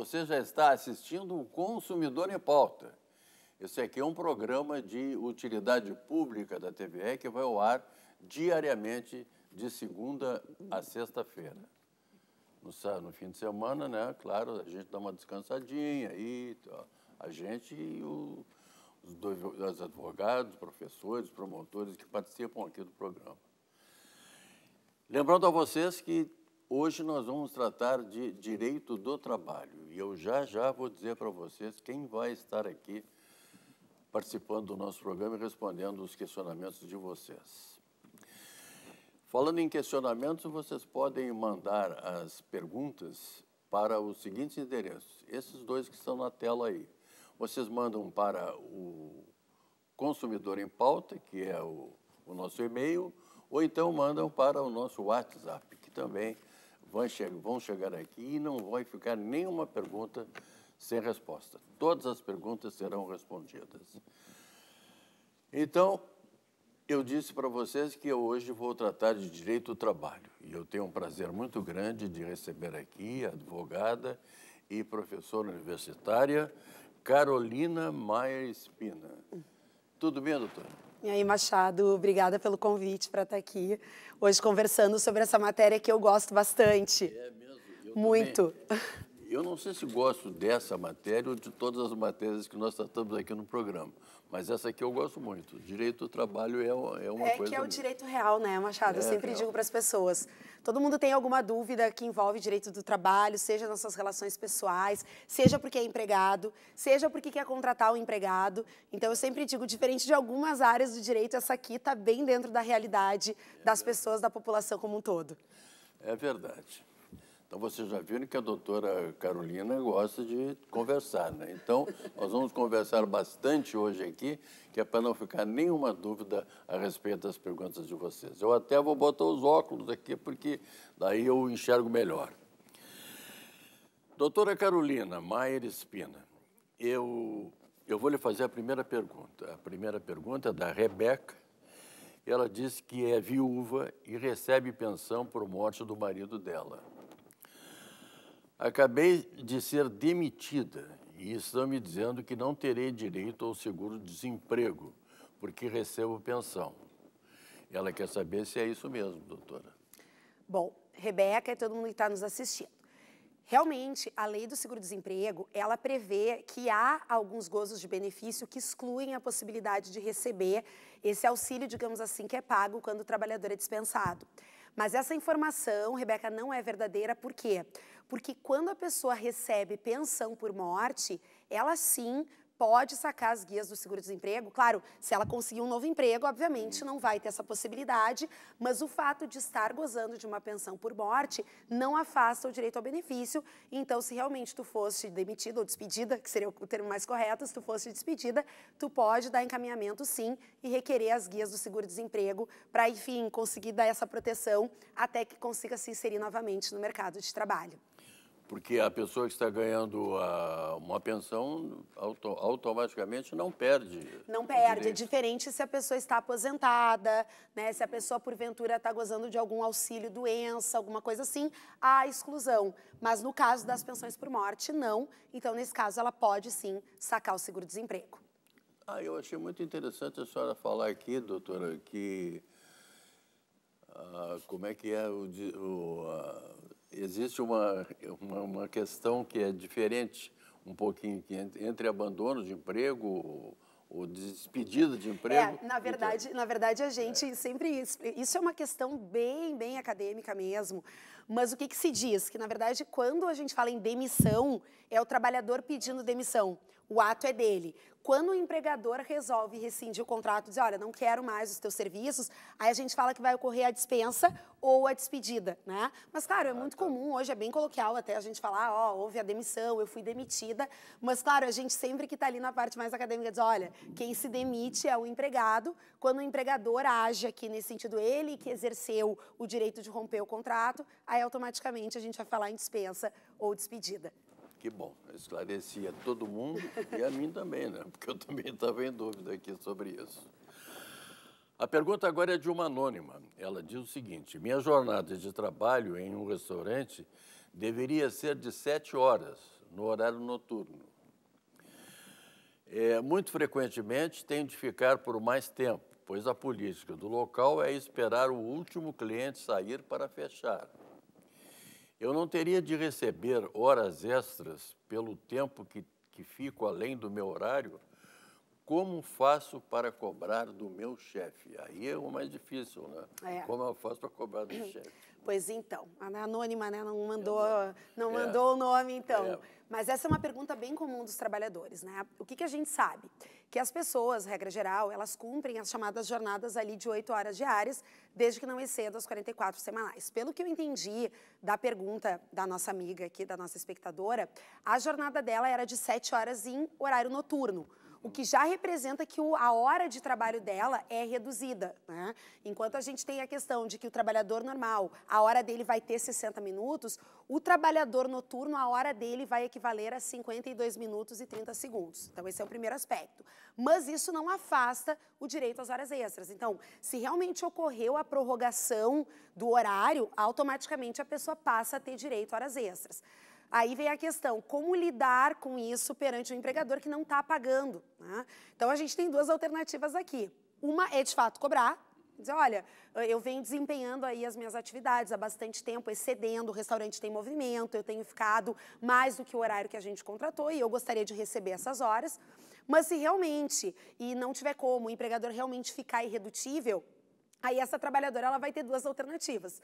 Você já está assistindo o Consumidor em Pauta. Esse aqui é um programa de utilidade pública da TVE que vai ao ar diariamente de segunda a sexta-feira. No, no, fim de semana, né? Claro, a gente dá uma descansadinha aí, a gente e o, os dois os advogados, professores, promotores que participam aqui do programa. Lembrando a vocês que Hoje nós vamos tratar de direito do trabalho e eu já já vou dizer para vocês quem vai estar aqui participando do nosso programa e respondendo os questionamentos de vocês. Falando em questionamentos, vocês podem mandar as perguntas para os seguintes endereços, esses dois que estão na tela aí. Vocês mandam para o consumidor em pauta, que é o, o nosso e-mail, ou então mandam para o nosso WhatsApp, que também é vão chegar aqui e não vai ficar nenhuma pergunta sem resposta. Todas as perguntas serão respondidas. Então, eu disse para vocês que eu hoje vou tratar de direito do trabalho. E eu tenho um prazer muito grande de receber aqui a advogada e professora universitária Carolina Maia Espina. Tudo bem, doutora? E aí, Machado, obrigada pelo convite para estar tá aqui hoje conversando sobre essa matéria que eu gosto bastante. É mesmo? Eu Muito. Também. Eu não sei se gosto dessa matéria ou de todas as matérias que nós tratamos aqui no programa, mas essa aqui eu gosto muito. Direito do trabalho é, uma, é uma é coisa... É que é o direito real, né, Machado? É, eu sempre real. digo para as pessoas. Todo mundo tem alguma dúvida que envolve direito do trabalho, seja nas suas relações pessoais, seja porque é empregado, seja porque quer contratar o um empregado. Então, eu sempre digo, diferente de algumas áreas do direito, essa aqui está bem dentro da realidade é das pessoas, da população como um todo. É verdade. Então, vocês já viram que a doutora Carolina gosta de conversar, né? Então, nós vamos conversar bastante hoje aqui, que é para não ficar nenhuma dúvida a respeito das perguntas de vocês. Eu até vou botar os óculos aqui, porque daí eu enxergo melhor. Doutora Carolina Maier Espina, eu, eu vou lhe fazer a primeira pergunta. A primeira pergunta é da Rebeca. Ela diz que é viúva e recebe pensão por morte do marido dela. Acabei de ser demitida e estão me dizendo que não terei direito ao seguro-desemprego, porque recebo pensão. Ela quer saber se é isso mesmo, doutora. Bom, Rebeca e é todo mundo que está nos assistindo. Realmente, a lei do seguro-desemprego, ela prevê que há alguns gozos de benefício que excluem a possibilidade de receber esse auxílio, digamos assim, que é pago quando o trabalhador é dispensado. Mas essa informação, Rebeca, não é verdadeira, por quê? Porque quando a pessoa recebe pensão por morte, ela sim pode sacar as guias do seguro-desemprego. Claro, se ela conseguir um novo emprego, obviamente não vai ter essa possibilidade, mas o fato de estar gozando de uma pensão por morte não afasta o direito ao benefício. Então, se realmente tu fosse demitida ou despedida, que seria o termo mais correto, se tu fosse despedida, tu pode dar encaminhamento sim e requerer as guias do seguro-desemprego para, enfim, conseguir dar essa proteção até que consiga se inserir novamente no mercado de trabalho porque a pessoa que está ganhando a, uma pensão auto, automaticamente não perde. Não perde. É diferente se a pessoa está aposentada, né? se a pessoa, porventura, está gozando de algum auxílio, doença, alguma coisa assim, há exclusão. Mas no caso das pensões por morte, não. Então, nesse caso, ela pode sim sacar o seguro-desemprego. Ah, eu achei muito interessante a senhora falar aqui, doutora, que. Ah, como é que é o. o a ah, existe uma, uma, uma, questão que é diferente um pouquinho entre abandono de emprego ou despedida de é, emprego. É, na verdade, na verdade a é. gente é. sempre isso, isso é uma questão bem, bem acadêmica mesmo. Mas o que, que se diz? Que na verdade, quando a gente fala em demissão, é o trabalhador pedindo demissão. O ato é dele. Quando o empregador resolve rescindir o contrato, diz, olha, não quero mais os teus serviços, aí a gente fala que vai ocorrer a dispensa ou a despedida, né? Mas, claro, é ah, muito tá. comum, hoje é bem coloquial até a gente falar, ó, oh, houve a demissão, eu fui demitida, mas, claro, a gente sempre que está ali na parte mais acadêmica diz, olha, quem se demite é o empregado, quando o empregador age aqui nesse sentido, ele que exerceu o direito de romper o contrato, aí automaticamente a gente vai falar em dispensa ou despedida. Que bom, esclarecia todo mundo e a mim também, né? Porque eu também estava em dúvida aqui sobre isso. A pergunta agora é de uma anônima. Ela diz o seguinte: Minha jornada de trabalho em um restaurante deveria ser de sete horas, no horário noturno. É, muito frequentemente tenho de ficar por mais tempo, pois a política do local é esperar o último cliente sair para fechar. Eu não teria de receber horas extras pelo tempo que, que fico além do meu horário. Como faço para cobrar do meu chefe? Aí é o mais difícil, né? É. Como eu faço para cobrar do chefe? Pois então, a anônima né, não é mandou, não é. mandou o nome, então. É. Mas essa é uma pergunta bem comum dos trabalhadores, né? O que, que a gente sabe? Que as pessoas, regra geral, elas cumprem as chamadas jornadas ali de 8 horas diárias, desde que não excedam as 44 semanais. Pelo que eu entendi da pergunta da nossa amiga aqui, da nossa espectadora, a jornada dela era de 7 horas em horário noturno o que já representa que o, a hora de trabalho dela é reduzida. Né? Enquanto a gente tem a questão de que o trabalhador normal, a hora dele vai ter 60 minutos, o trabalhador noturno, a hora dele vai equivaler a 52 minutos e 30 segundos. Então, esse é o primeiro aspecto. Mas isso não afasta o direito às horas extras. Então, se realmente ocorreu a prorrogação do horário, automaticamente a pessoa passa a ter direito a horas extras. Aí vem a questão, como lidar com isso perante um empregador que não está pagando? Né? Então, a gente tem duas alternativas aqui. Uma é, de fato, cobrar, dizer, olha, eh, eu venho desempenhando aí as minhas atividades há bastante tempo, excedendo, o restaurante tem movimento, eu tenho ficado mais do que o horário que a gente contratou e eu gostaria de receber essas horas. Mas se realmente, e não tiver como, o empregador realmente ficar irredutível, aí essa trabalhadora ela vai ter duas alternativas.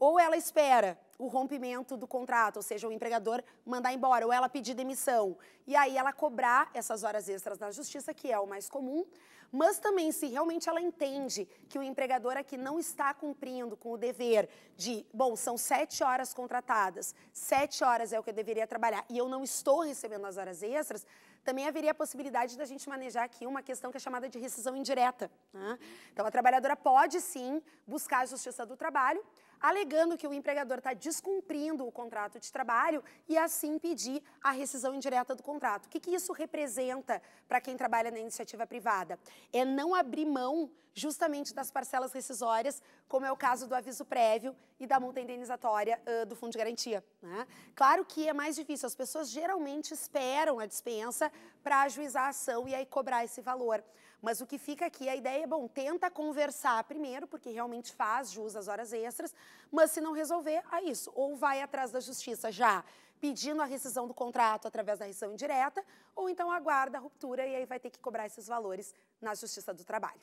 Ou ela espera o rompimento do contrato, ou seja, o empregador mandar embora, ou ela pedir demissão. E aí ela cobrar essas horas extras na justiça, que é o mais comum, mas também se realmente ela entende que o empregador aqui não está cumprindo com o dever de, bom, são sete horas contratadas, sete horas é o que eu deveria trabalhar e eu não estou recebendo as horas extras, também haveria a possibilidade da gente manejar aqui uma questão que é chamada de rescisão indireta. Né? Então, a trabalhadora pode sim buscar a justiça do trabalho, alegando que o empregador está descumprindo o contrato de trabalho e assim pedir a rescisão indireta do contrato. O que, que isso representa para quem trabalha na iniciativa privada? É não abrir mão justamente das parcelas rescisórias, como é o caso do aviso prévio e da multa indenizatória uh, do Fundo de Garantia. Né? Claro que é mais difícil, as pessoas geralmente esperam a dispensa para ajuizar a ação e aí cobrar esse valor. Mas o que fica aqui, a ideia é, bom, tenta conversar primeiro, porque realmente faz jus às horas extras, mas se não resolver, é isso. Ou vai atrás da justiça já pedindo a rescisão do contrato através da rescisão indireta, ou então aguarda a ruptura e aí vai ter que cobrar esses valores na Justiça do Trabalho.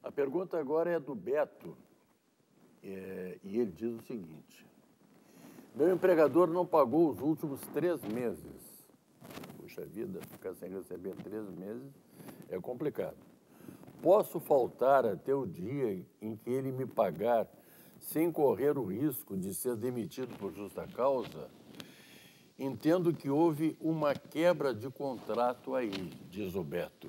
A pergunta agora é do Beto, é, e ele diz o seguinte: Meu empregador não pagou os últimos três meses poxa vida, ficar sem receber três meses é complicado. Posso faltar até o dia em que ele me pagar sem correr o risco de ser demitido por justa causa? Entendo que houve uma quebra de contrato aí, diz o Beto.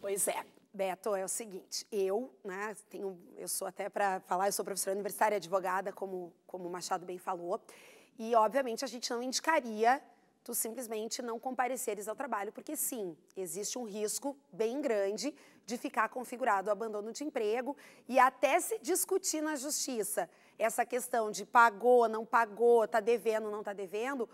Pois é. Beto, é o seguinte, eu, né, tenho, eu sou até para falar, eu sou professora universitária, advogada, como, como o Machado bem falou, e obviamente a gente não indicaria tu simplesmente não compareceres ao trabalho, porque sim, existe um risco bem grande de ficar configurado o abandono de emprego e até se discutir na justiça essa questão de pagou, não pagou, tá devendo, não tá devendo,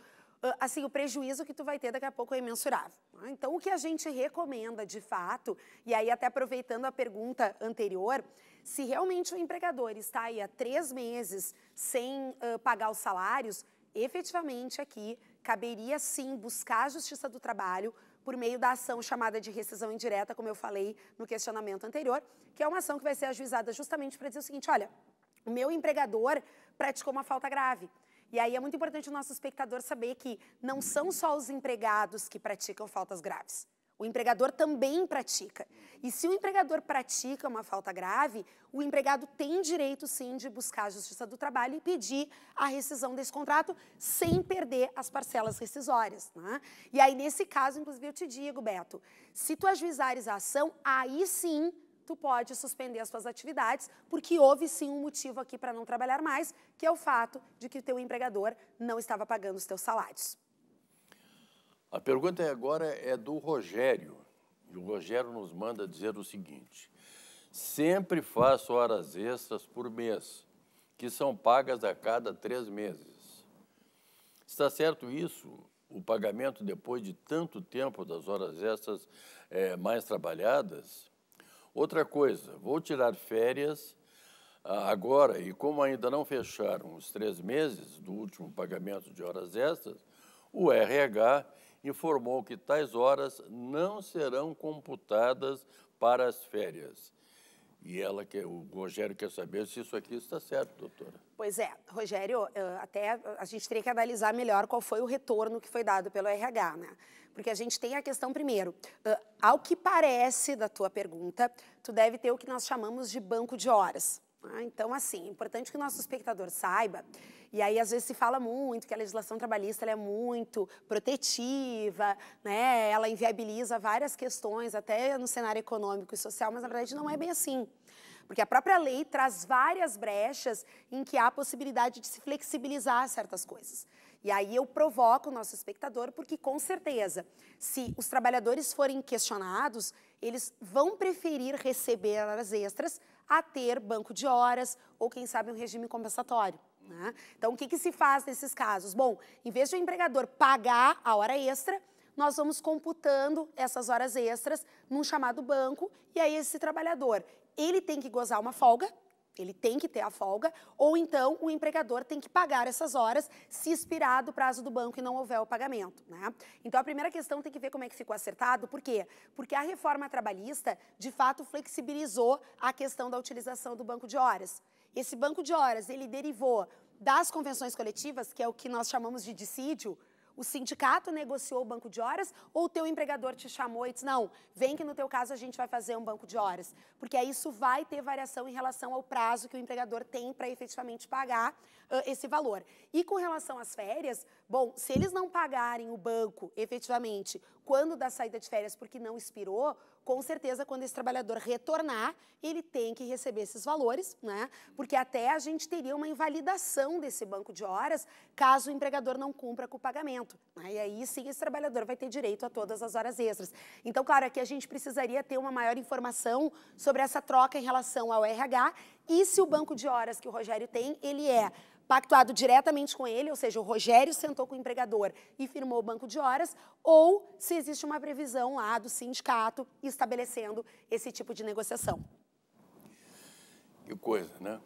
assim, o prejuízo que tu vai ter daqui a pouco é imensurável. Então, o que a gente recomenda de fato, e aí até aproveitando a pergunta anterior, se realmente o empregador está aí há três meses sem uh, pagar os salários, efetivamente aqui caberia sim buscar a Justiça do Trabalho por meio da ação chamada de rescisão indireta, como eu falei no questionamento anterior, que é uma ação que vai ser ajuizada justamente para dizer o seguinte: olha, o meu empregador praticou uma falta grave. E aí é muito importante o nosso espectador saber que não são só os empregados que praticam faltas graves. O empregador também pratica. E se o empregador pratica uma falta grave, o empregado tem direito sim de buscar a Justiça do Trabalho e pedir a rescisão desse contrato sem perder as parcelas rescisórias. Né? E aí, nesse caso, inclusive, eu te digo, Beto, se tu ajuizares a ação, aí sim tu pode suspender as suas atividades, porque houve sim um motivo aqui para não trabalhar mais, que é o fato de que o teu empregador não estava pagando os teus salários. A pergunta é agora é do Rogério. E o Rogério nos manda dizer o seguinte: sempre faço horas extras por mês, que são pagas a cada três meses. Está certo isso? O pagamento depois de tanto tempo das horas extras é, mais trabalhadas? Outra coisa, vou tirar férias ah, agora e, como ainda não fecharam os três meses do último pagamento de horas extras, o RH informou que tais horas não serão computadas para as férias. E ela quer, o Rogério quer saber se isso aqui está certo, doutora. Pois é, Rogério, eh, até a gente teria que analisar melhor qual foi o retorno que foi dado pelo RH, né? Porque a gente tem a questão primeiro, eh, ao que parece da tua pergunta, tu deve ter o que nós chamamos de banco de horas. Ah, então, assim, é importante que o nosso espectador saiba. E aí, às vezes, se fala muito que a legislação trabalhista é muito protetiva, né? ela inviabiliza várias questões, até no cenário econômico e social, mas, na verdade, não é bem assim. Porque a própria lei traz várias brechas em que há a possibilidade de se flexibilizar certas coisas. E aí eu provoco o nosso espectador, porque com certeza, se os trabalhadores forem questionados, eles vão preferir receber horas extras a ter banco de horas ou, quem sabe, um regime compensatório. Né? Então, o que, que se faz nesses casos? Bom, em vez de o empregador pagar a hora extra, nós vamos computando essas horas extras num chamado banco e aí esse trabalhador, ele tem que gozar uma folga, ele tem que ter a folga, ou então o empregador tem que pagar essas horas se expirar do prazo do banco e não houver o pagamento. Né? Então a primeira questão tem que ver como é que ficou acertado, por quê? Porque a reforma trabalhista, de fato, flexibilizou a questão da utilização do banco de horas. Esse banco de horas, ele derivou das convenções coletivas, que é o que nós chamamos de dissídio, o sindicato negociou o banco de horas ou o teu empregador te chamou e disse, não, vem que no teu caso a gente vai fazer um banco de horas? Porque aí isso vai ter variação em relação ao prazo que o empregador tem para efetivamente pagar uh, esse valor. E com relação às férias, bom, se eles não pagarem o banco efetivamente quando da saída de férias porque não expirou, com certeza, quando esse trabalhador retornar, ele tem que receber esses valores, né? Porque até a gente teria uma invalidação desse banco de horas caso o empregador não cumpra com o pagamento. Né? E aí sim esse trabalhador vai ter direito a todas as horas extras. Então, claro, aqui a gente precisaria ter uma maior informação sobre essa troca em relação ao RH e se o banco de horas que o Rogério tem, ele é pactuado diretamente com ele, ou seja, o Rogério sentou com o empregador e firmou o banco de horas, ou se existe uma previsão lá do sindicato estabelecendo esse tipo de negociação. Que coisa, né?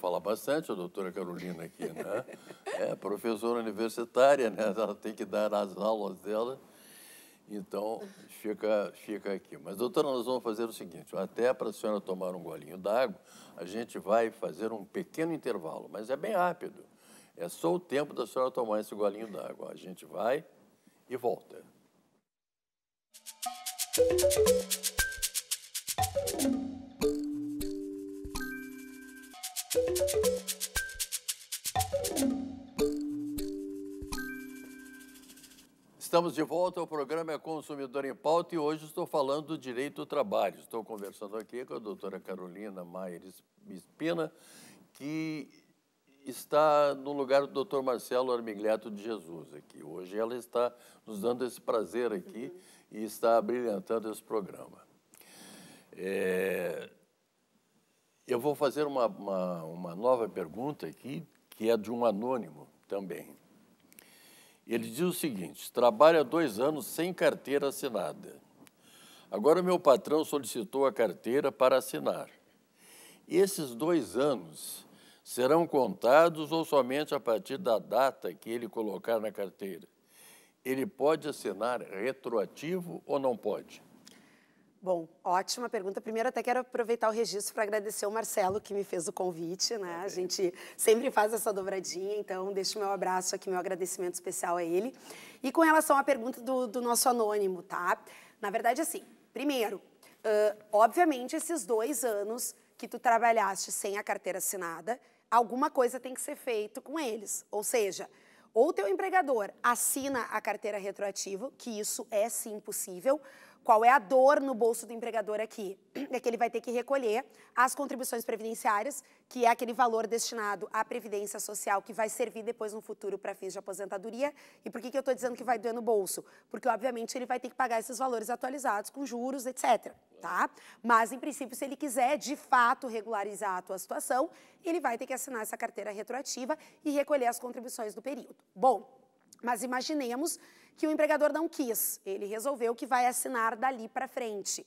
Fala bastante a doutora Carolina aqui, né? É professora universitária, né? Ela tem que dar as aulas dela. Então, fica, fica aqui. Mas, doutora, nós vamos fazer o seguinte: até para a senhora tomar um golinho d'água, a gente vai fazer um pequeno intervalo, mas é bem rápido. É só o tempo da senhora tomar esse golinho d'água. A gente vai e volta. Música Estamos de volta ao programa Consumidor em Pauta e hoje estou falando do direito do trabalho. Estou conversando aqui com a doutora Carolina Maier Espina, que está no lugar do doutor Marcelo Armigliato de Jesus aqui. Hoje ela está nos dando esse prazer aqui uhum. e está brilhantando esse programa. É... Eu vou fazer uma, uma, uma nova pergunta aqui, que é de um anônimo também. Ele diz o seguinte: trabalha dois anos sem carteira assinada. Agora meu patrão solicitou a carteira para assinar. Esses dois anos serão contados ou somente a partir da data que ele colocar na carteira? Ele pode assinar retroativo ou não pode? Bom, ótima pergunta. Primeiro, até quero aproveitar o registro para agradecer o Marcelo, que me fez o convite. Né? A gente sempre faz essa dobradinha, então deixo meu abraço aqui, meu agradecimento especial a ele. E com relação à pergunta do, do nosso anônimo, tá? Na verdade, assim, primeiro, uh, obviamente, esses dois anos que tu trabalhaste sem a carteira assinada, alguma coisa tem que ser feito com eles. Ou seja, ou teu empregador assina a carteira retroativa, que isso é sim possível, qual é a dor no bolso do empregador aqui? É que ele vai ter que recolher as contribuições previdenciárias, que é aquele valor destinado à previdência social que vai servir depois no futuro para fins de aposentadoria. E por que, que eu estou dizendo que vai doer no bolso? Porque, obviamente, ele vai ter que pagar esses valores atualizados com juros, etc. Tá? Mas, em princípio, se ele quiser de fato regularizar a tua situação, ele vai ter que assinar essa carteira retroativa e recolher as contribuições do período. Bom, mas imaginemos que o empregador não quis. Ele resolveu que vai assinar dali para frente.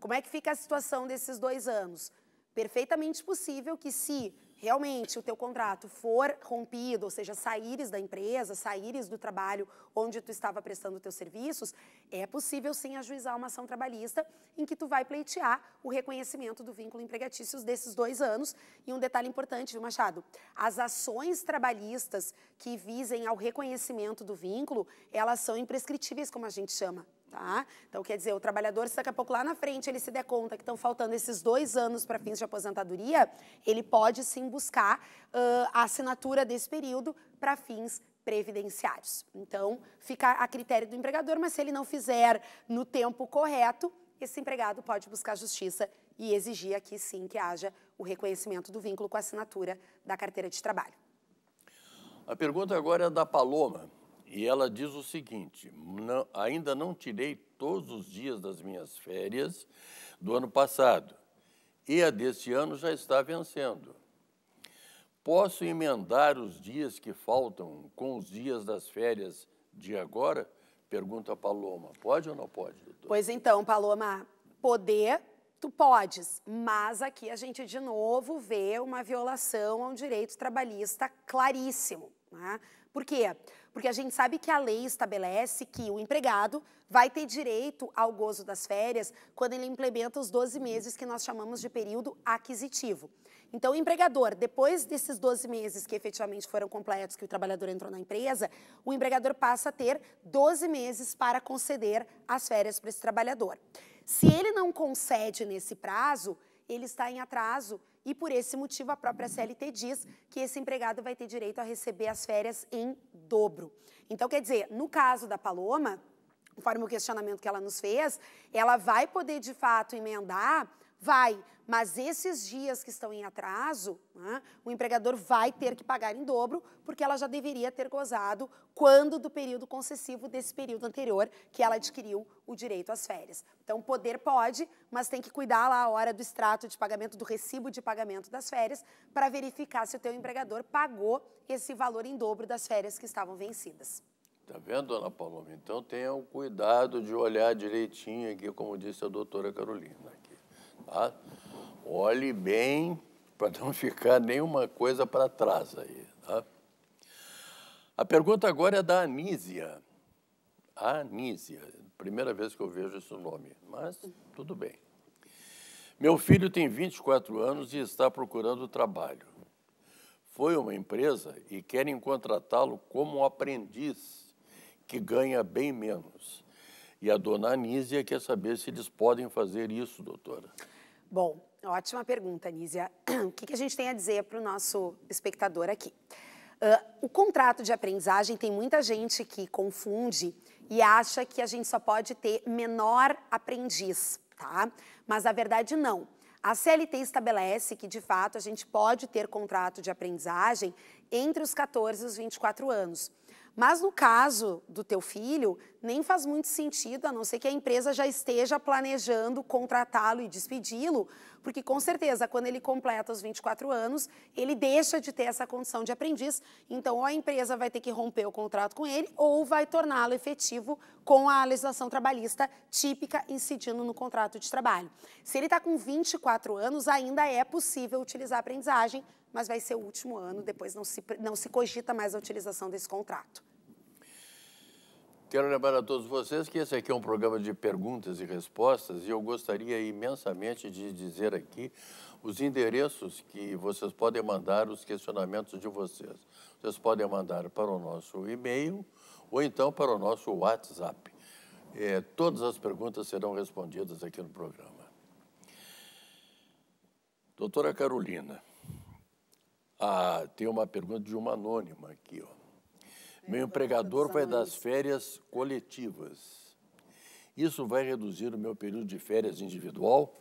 Como é que fica a situação desses dois anos? Perfeitamente possível que, se realmente o teu contrato for rompido, ou seja, saíres da empresa, saíres do trabalho onde tu estava prestando teus serviços, é possível sim ajuizar uma ação trabalhista em que tu vai pleitear o reconhecimento do vínculo empregatício desses dois anos. E um detalhe importante, viu, Machado? As ações trabalhistas que visem ao reconhecimento do vínculo, elas são imprescritíveis, como a gente chama. Tá? Então, quer dizer, o trabalhador, se daqui a pouco lá na frente ele se der conta que estão faltando esses dois anos para fins de aposentadoria, ele pode sim buscar uh, a assinatura desse período para fins previdenciários. Então, fica a critério do empregador, mas se ele não fizer no tempo correto, esse empregado pode buscar justiça e exigir aqui sim que haja o reconhecimento do vínculo com a assinatura da carteira de trabalho. A pergunta agora é da Paloma. E ela diz o seguinte: não, ainda não tirei todos os dias das minhas férias do ano passado, e a deste ano já está vencendo. Posso emendar os dias que faltam com os dias das férias de agora? Pergunta a Paloma. Pode ou não pode, doutor? Pois então, Paloma, poder tu podes, mas aqui a gente de novo vê uma violação a um direito trabalhista claríssimo. Né? Por quê? Porque a gente sabe que a lei estabelece que o empregado vai ter direito ao gozo das férias quando ele implementa os 12 meses que nós chamamos de período aquisitivo. Então, o empregador, depois desses 12 meses que efetivamente foram completos, que o trabalhador entrou na empresa, o empregador passa a ter 12 meses para conceder as férias para esse trabalhador. Se ele não concede nesse prazo, ele está em atraso e por esse motivo a própria CLT diz que esse empregado vai ter direito a receber as férias em dobro. Então, quer dizer, no caso da Paloma, conforme o questionamento que ela nos fez, ela vai poder de fato emendar Vai, mas esses dias que estão em atraso, né, o empregador vai ter que pagar em dobro, porque ela já deveria ter gozado quando do período concessivo desse período anterior que ela adquiriu o direito às férias. Então, poder pode, mas tem que cuidar lá a hora do extrato de pagamento, do recibo de pagamento das férias, para verificar se o teu empregador pagou esse valor em dobro das férias que estavam vencidas. Tá vendo, dona Paloma? Então tenha o cuidado de olhar direitinho aqui, como disse a doutora Carolina. Tá? Olhe bem para não ficar nenhuma coisa para trás aí. Tá? A pergunta agora é da Anísia. Anísia, primeira vez que eu vejo esse nome, mas tudo bem. Meu filho tem 24 anos e está procurando trabalho. Foi uma empresa e querem contratá-lo como um aprendiz, que ganha bem menos. E a dona Anísia quer saber se eles podem fazer isso, doutora. Bom, ótima pergunta, Nízia. O que, que a gente tem a dizer para o nosso espectador aqui? Uh, o contrato de aprendizagem tem muita gente que confunde e acha que a gente só pode ter menor aprendiz, tá? Mas na verdade não. A CLT estabelece que, de fato, a gente pode ter contrato de aprendizagem entre os 14 e os 24 anos. Mas no caso do teu filho, nem faz muito sentido, a não ser que a empresa já esteja planejando contratá-lo e despedi-lo, porque com certeza, quando ele completa os 24 anos, ele deixa de ter essa condição de aprendiz. Então, ou a empresa vai ter que romper o contrato com ele, ou vai torná-lo efetivo com a legislação trabalhista típica incidindo no contrato de trabalho. Se ele está com 24 anos, ainda é possível utilizar a aprendizagem mas vai ser o último ano, depois não se, não se cogita mais a utilização desse contrato. Quero lembrar a todos vocês que esse aqui é um programa de perguntas e respostas e eu gostaria imensamente de dizer aqui os endereços que vocês podem mandar os questionamentos de vocês. Vocês podem mandar para o nosso e-mail ou então para o nosso WhatsApp. É, todas as perguntas serão respondidas aqui no programa. Doutora Carolina. Ah, tem uma pergunta de uma anônima aqui. Ó. É, meu empregador vai das férias coletivas. Isso vai reduzir o meu período de férias individual?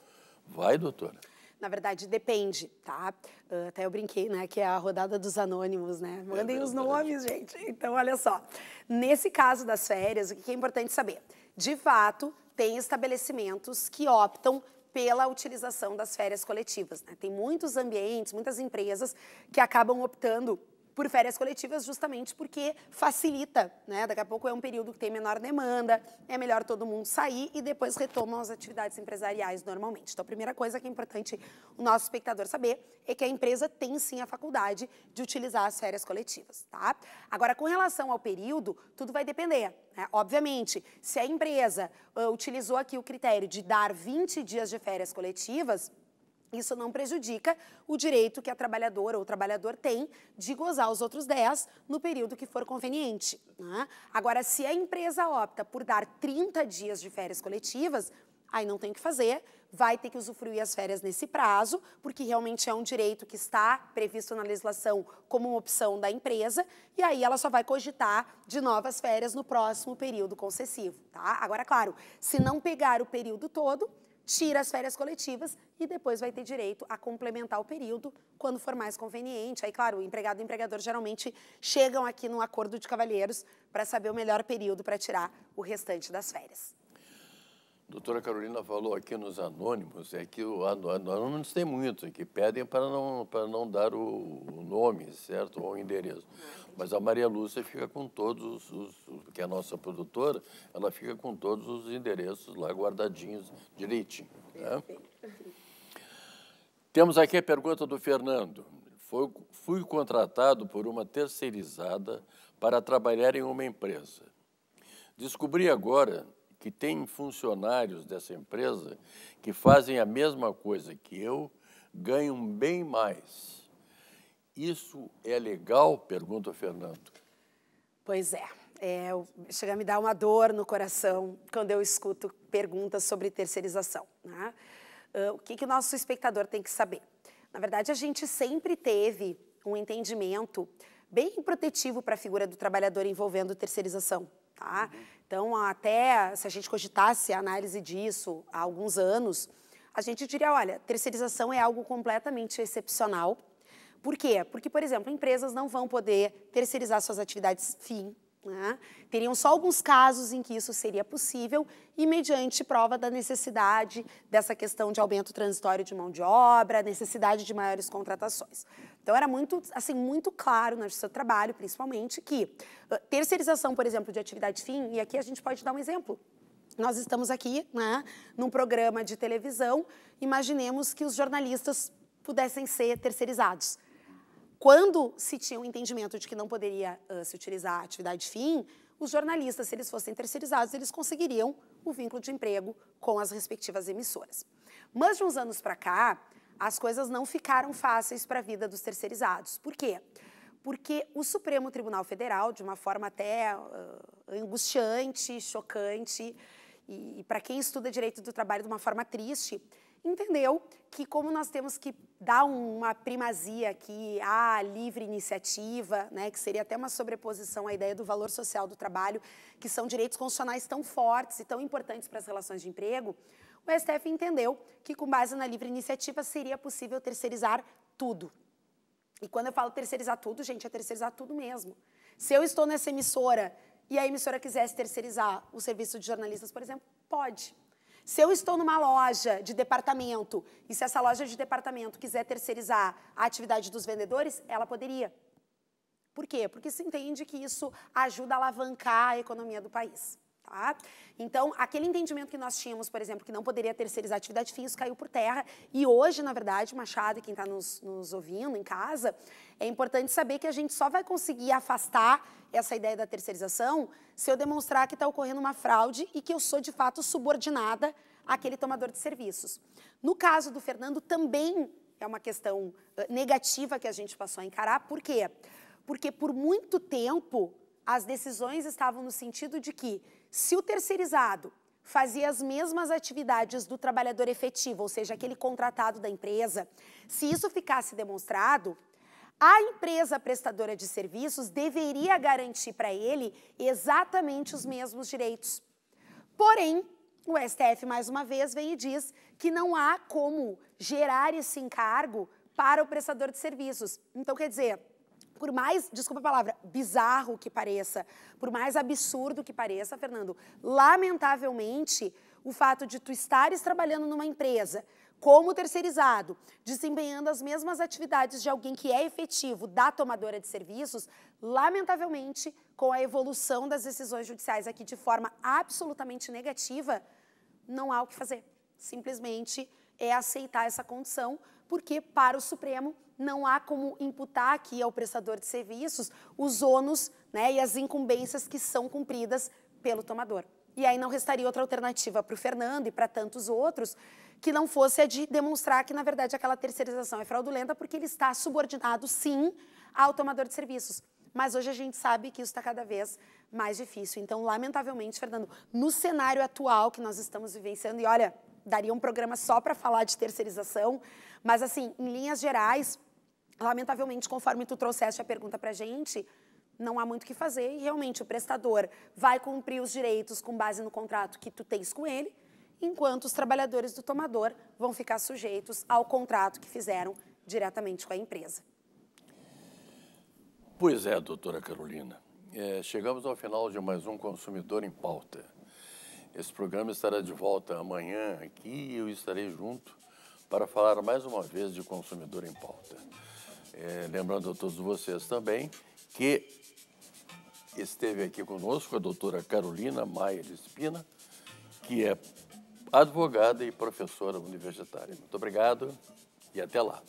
Vai, doutora? Na verdade, depende, tá? Ah, até eu brinquei, né? Que é a rodada dos anônimos, né? É Mandem é os nomes, gente. Então, olha só. Nesse caso das férias, o que é importante saber? De fato, tem estabelecimentos que optam pela utilização das férias coletivas. Né? Tem muitos ambientes, muitas empresas que acabam optando por férias coletivas justamente porque facilita, né? Daqui a pouco é um período que tem menor demanda, é melhor todo mundo sair e depois retomam as atividades empresariais normalmente. Então, a primeira coisa que é importante o nosso espectador saber é que a empresa tem sim a faculdade de utilizar as férias coletivas, tá? Agora, com relação ao período, tudo vai depender. Né? Obviamente, se a empresa uh, utilizou aqui o critério de dar 20 dias de férias coletivas, isso não prejudica o direito que a trabalhadora ou o trabalhador tem de gozar os outros 10 no período que for conveniente. Né? Agora, se a empresa opta por dar 30 dias de férias coletivas, aí não tem o que fazer, vai ter que usufruir as férias nesse prazo, porque realmente é um direito que está previsto na legislação como uma opção da empresa, e aí ela só vai cogitar de novas férias no próximo período concessivo, tá? Agora, claro, se não pegar o período todo, tira as férias coletivas e depois vai ter direito a complementar o período quando for mais conveniente. Aí, claro, o empregado e o empregador geralmente chegam aqui num acordo de cavalheiros para saber o melhor período para tirar o restante das férias doutora Carolina falou aqui nos anônimos, é que o anônimos tem muito, que pedem para não, para não dar o, nome, certo, ou o endereço. Mas a Maria Lúcia fica com todos os, que é a nossa produtora, ela fica com todos os endereços lá guardadinhos direitinho. Né? Temos aqui a pergunta do Fernando. Foi, fui contratado por uma terceirizada para trabalhar em uma empresa. Descobri agora que tem funcionários dessa empresa que fazem a mesma coisa que eu, ganham bem mais. Isso é legal? Pergunta o Fernando. Pois é. é chega a me dar uma dor no coração quando eu escuto perguntas sobre terceirização. Né? Ah, o que, que o nosso espectador tem que saber? Na verdade, a gente sempre teve um entendimento bem protetivo para a figura do trabalhador envolvendo terceirização. Tá? Uhum. Então, até se a gente cogitasse a análise disso há alguns anos, a gente diria, olha, terceirização é algo completamente excepcional. Por quê? Porque, por exemplo, empresas não vão poder terceirizar suas atividades fim. Né? Teriam só alguns casos em que isso seria possível e mediante prova da necessidade dessa questão de aumento transitório de mão de obra, necessidade de maiores contratações. Então era muito, assim, muito claro no seu trabalho, principalmente, que ah, terceirização, por exemplo, de atividade fim, e aqui a gente pode dar um exemplo. Nós estamos aqui, né, num programa de televisão, imaginemos que os jornalistas pudessem ser terceirizados. Quando se tinha o um entendimento de que não poderia uh, se utilizar a atividade fim, os jornalistas, se eles fossem terceirizados, eles conseguiriam o vínculo de emprego com as respectivas emissoras. Mas de uns anos para cá, as coisas não ficaram fáceis para a vida dos terceirizados. Por quê? Porque o Supremo Tribunal Federal, de uma forma até uh, angustiante, chocante, e, e para quem estuda direito do trabalho de uma forma triste, entendeu que como nós temos que dar uma primazia aqui à livre iniciativa, né, que seria até uma sobreposição à ideia do valor social do trabalho, que são direitos constitucionais tão fortes e tão importantes para as relações de emprego, o STF entendeu que, com base na livre iniciativa, seria possível terceirizar tudo. E quando eu falo terceirizar tudo, gente, é terceirizar tudo mesmo. Se eu estou nessa emissora e a emissora quisesse terceirizar o serviço de jornalistas, por exemplo, pode. Se eu estou numa loja de departamento e se essa loja de departamento quiser terceirizar a atividade dos vendedores, ela poderia. Por quê? Porque se entende que isso ajuda a alavancar a economia do país. Tá? Então, aquele entendimento que nós tínhamos, por exemplo, que não poderia terceirizar atividade física, caiu por terra. E hoje, na verdade, Machado e quem está nos, nos, ouvindo em casa, é importante saber que a gente só vai conseguir afastar essa ideia da terceirização se eu demonstrar que está ocorrendo uma fraude e que eu sou, de fato, subordinada àquele tomador de serviços. No caso do Fernando, também é uma questão eh, negativa que a gente passou a encarar. Por quê? Porque por muito tempo as decisões estavam no sentido de que se o terceirizado fazia as mesmas atividades do trabalhador efetivo, ou seja, aquele contratado da empresa, se isso ficasse demonstrado, a empresa prestadora de serviços deveria garantir para ele exatamente os mesmos direitos. Porém, o STF, mais uma vez, vem e diz que não há como gerar esse encargo para o prestador de serviços. Então, quer dizer, por mais, desculpa a palavra, bizarro que pareça, por mais absurdo que pareça, Fernando, lamentavelmente, o fato de tu estares trabalhando numa empresa como terceirizado, desempenhando as mesmas atividades de alguém que é efetivo da tomadora de serviços, lamentavelmente, com a evolução das decisões judiciais aqui de forma absolutamente negativa, não há o que fazer. Simplesmente é aceitar essa condição, porque para o Supremo não há como imputar aqui ao prestador de serviços os ônus né, e as incumbências que são cumpridas pelo tomador. E aí não restaria outra alternativa para o Fernando e para tantos outros que não fosse a de demonstrar que, na verdade, aquela terceirização é fraudulenta porque ele está subordinado, sim, ao tomador de serviços. Mas hoje a gente sabe que isso está cada vez mais difícil. Então, lamentavelmente, Fernando, no cenário atual que nós estamos vivenciando, e olha, daria um programa só para falar de terceirização, mas, assim, em linhas gerais, lamentavelmente, conforme tu trouxeste a pergunta para a gente, não há muito o que fazer e realmente o prestador vai cumprir os direitos com base no contrato que tu tens com ele, enquanto os trabalhadores do tomador vão ficar sujeitos ao contrato que fizeram diretamente com a empresa. Pois é, doutora Carolina. É, chegamos ao final de mais um Consumidor em Pauta. Esse programa estará de volta amanhã aqui e eu estarei junto para falar mais uma vez de Consumidor em Pauta. É, lembrando a todos vocês também que esteve aqui conosco a doutora Carolina Maia de Espina, que é advogada e professora universitária. Muito obrigado e até lá.